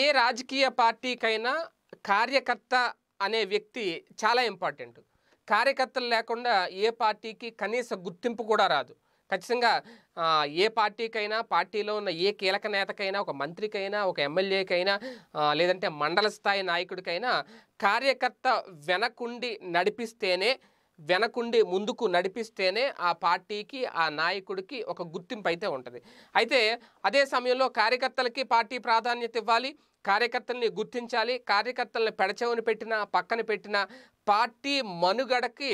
ఏ రాజకీయ పార్టీకైనా కార్యకర్త అనే వ్యక్తి చాలా ఇంపార్టెంట్ కార్యకర్తలు లేకుండా ఏ పార్టీకి కనీస గుర్తింపు కూడా రాదు ఖచ్చితంగా ఏ పార్టీకైనా పార్టీలో ఉన్న ఏ కీలక నేతకైనా ఒక మంత్రికైనా ఒక ఎమ్మెల్యేకైనా లేదంటే మండల స్థాయి నాయకుడికైనా కార్యకర్త వెనకుండి నడిపిస్తేనే వెనకుండి ముందుకు నడిపిస్తేనే ఆ పార్టీకి ఆ నాయకుడికి ఒక గుర్తింపు అయితే ఉంటుంది అయితే అదే సమయంలో కార్యకర్తలకి పార్టీ ప్రాధాన్యత ఇవ్వాలి కార్యకర్తల్ని గుర్తించాలి కార్యకర్తలను పెడచవని పెట్టినా పక్కన పెట్టినా పార్టీ మనుగడకి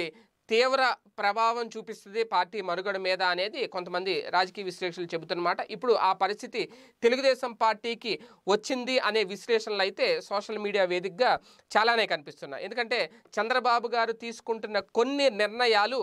తీవ్ర ప్రభావం చూపిస్తుంది పార్టీ మనుగడ మీద అనేది కొంతమంది రాజకీయ విశ్లేషకులు చెబుతున్నమాట ఇప్పుడు ఆ పరిస్థితి తెలుగుదేశం పార్టీకి వచ్చింది అనే విశ్లేషణలు అయితే సోషల్ మీడియా వేదికగా చాలానే కనిపిస్తున్నాయి ఎందుకంటే చంద్రబాబు గారు తీసుకుంటున్న కొన్ని నిర్ణయాలు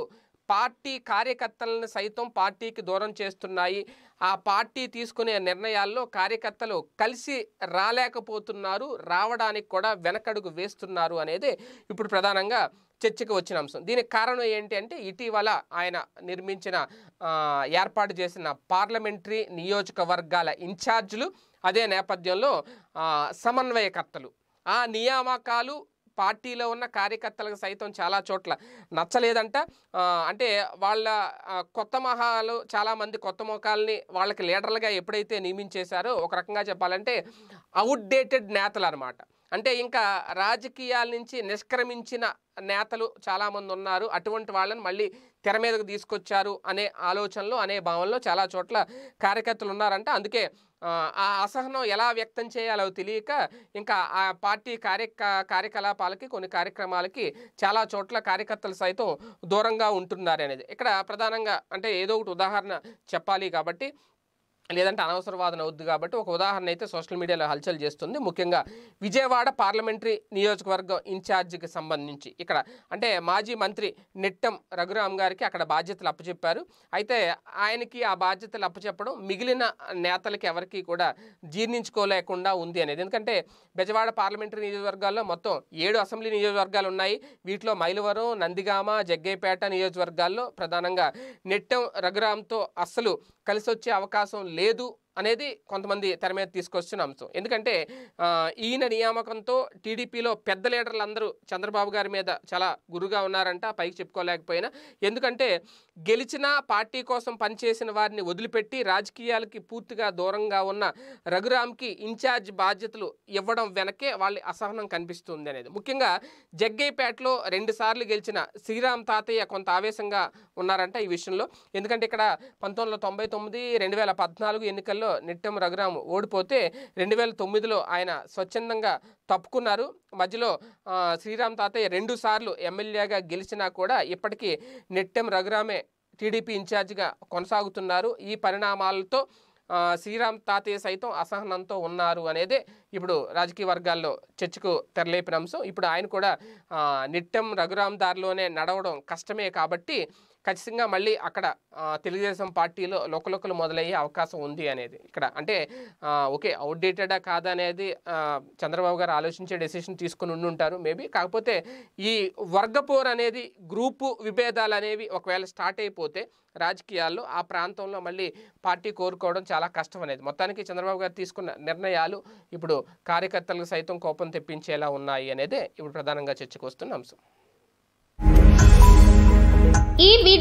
పార్టీ కార్యకర్తలను సైతం పార్టీకి దూరం చేస్తున్నాయి ఆ పార్టీ తీసుకునే నిర్ణయాల్లో కార్యకర్తలు కలిసి రాలేకపోతున్నారు రావడానికి కూడా వెనకడుగు వేస్తున్నారు అనేది ఇప్పుడు ప్రధానంగా చర్చకు వచ్చిన అంశం దీనికి కారణం ఏంటి అంటే ఇటీవల ఆయన నిర్మించిన ఏర్పాటు చేసిన పార్లమెంటరీ నియోజకవర్గాల ఇన్ఛార్జీలు అదే నేపథ్యంలో సమన్వయకర్తలు ఆ నియామకాలు పార్టీలో ఉన్న కార్యకర్తలకు సైతం చాలా చోట్ల నచ్చలేదంట అంటే వాళ్ళ కొత్త మహాలు చాలామంది కొత్త ముఖాలని వాళ్ళకి లీడర్లుగా ఎప్పుడైతే నియమించేశారో ఒక రకంగా చెప్పాలంటే అవుట్డేటెడ్ నేతలు అనమాట అంటే ఇంకా రాజకీయాల నుంచి నిష్క్రమించిన నేతలు చాలామంది ఉన్నారు అటువంటి వాళ్ళని మళ్ళీ తెర మీదకు తీసుకొచ్చారు అనే ఆలోచనలు అనే భావనలో చాలా చోట్ల కార్యకర్తలు ఉన్నారంట అందుకే ఆ అసహనం ఎలా వ్యక్తం చేయాలో తెలియక ఇంకా ఆ పార్టీ కార్య కార్యకలాపాలకి కొన్ని కార్యక్రమాలకి చాలా చోట్ల కార్యకర్తలు సైతం దూరంగా ఉంటున్నారనేది ఇక్కడ ప్రధానంగా అంటే ఏదో ఒకటి ఉదాహరణ చెప్పాలి కాబట్టి లేదంటే అనవసర వాదన అవుద్ది కాబట్టి ఒక ఉదాహరణ అయితే సోషల్ మీడియాలో హల్చల్ చేస్తుంది ముఖ్యంగా విజయవాడ పార్లమెంటరీ నియోజకవర్గం ఇన్ఛార్జికి సంబంధించి ఇక్కడ అంటే మాజీ మంత్రి నెట్టం రఘురామ్ గారికి అక్కడ బాధ్యతలు అప్పచెప్పారు అయితే ఆయనకి ఆ బాధ్యతలు అప్పచెప్పడం మిగిలిన నేతలకి ఎవరికి కూడా జీర్ణించుకోలేకుండా ఉంది అనేది ఎందుకంటే బెజవాడ పార్లమెంటరీ నియోజకవర్గాల్లో మొత్తం ఏడు అసెంబ్లీ నియోజకవర్గాలు ఉన్నాయి వీటిలో మైలవరం నందిగామ జగ్గైపేట నియోజకవర్గాల్లో ప్రధానంగా నెట్టం రఘురామ్తో అస్సలు కలిసొచ్చే అవకాశం లేదు అనేది కొంతమంది తెర మీద తీసుకొస్తున్న అంశం ఎందుకంటే ఈయన నియామకంతో టీడీపీలో పెద్ద లీడర్లందరూ చంద్రబాబు గారి మీద చాలా గురుగా ఉన్నారంట పైకి చెప్పుకోలేకపోయినా ఎందుకంటే గెలిచిన పార్టీ కోసం పనిచేసిన వారిని వదిలిపెట్టి రాజకీయాలకి పూర్తిగా దూరంగా ఉన్న రఘురామ్కి ఇన్ఛార్జ్ బాధ్యతలు ఇవ్వడం వెనకే వాళ్ళ అసహనం కనిపిస్తుంది అనేది ముఖ్యంగా జగ్గైపేటలో రెండుసార్లు గెలిచిన శ్రీరామ్ తాతయ్య కొంత ఆవేశంగా ఉన్నారంట ఈ విషయంలో ఎందుకంటే ఇక్కడ పంతొమ్మిది వందల తొంభై తొమ్మిది రెండు వేల పద్నాలుగు ఎన్నికల్లో ఎన్నికల్లో నిట్టెం రఘురాం ఓడిపోతే రెండు వేల తొమ్మిదిలో ఆయన స్వచ్ఛందంగా తప్పుకున్నారు మధ్యలో శ్రీరామ్ తాతయ్య రెండు సార్లు ఎమ్మెల్యేగా గెలిచినా కూడా ఇప్పటికీ నిట్టెం రఘురామే టీడీపీ ఇన్ఛార్జిగా కొనసాగుతున్నారు ఈ పరిణామాలతో శ్రీరామ్ తాతయ్య సైతం అసహనంతో ఉన్నారు అనేది ఇప్పుడు రాజకీయ వర్గాల్లో చర్చకు తెరలేపిన అంశం ఇప్పుడు ఆయన కూడా నిట్టెం రఘురామ్ దారిలోనే నడవడం కష్టమే కాబట్టి ఖచ్చితంగా మళ్ళీ అక్కడ తెలుగుదేశం పార్టీలో లోకలోకలు మొదలయ్యే అవకాశం ఉంది అనేది ఇక్కడ అంటే ఓకే అవుట్డేటెడా కాదా అనేది చంద్రబాబు గారు ఆలోచించే డెసిషన్ తీసుకుని ఉండుంటారు మేబీ కాకపోతే ఈ వర్గపోర్ అనేది గ్రూపు విభేదాలు అనేవి ఒకవేళ స్టార్ట్ అయిపోతే రాజకీయాల్లో ఆ ప్రాంతంలో మళ్ళీ పార్టీ కోరుకోవడం చాలా కష్టం అనేది మొత్తానికి చంద్రబాబు గారు తీసుకున్న నిర్ణయాలు ఇప్పుడు కార్యకర్తలకు సైతం కోపం తెప్పించేలా ఉన్నాయి అనేది ఇప్పుడు ప్రధానంగా చర్చకు వస్తున్న అంశం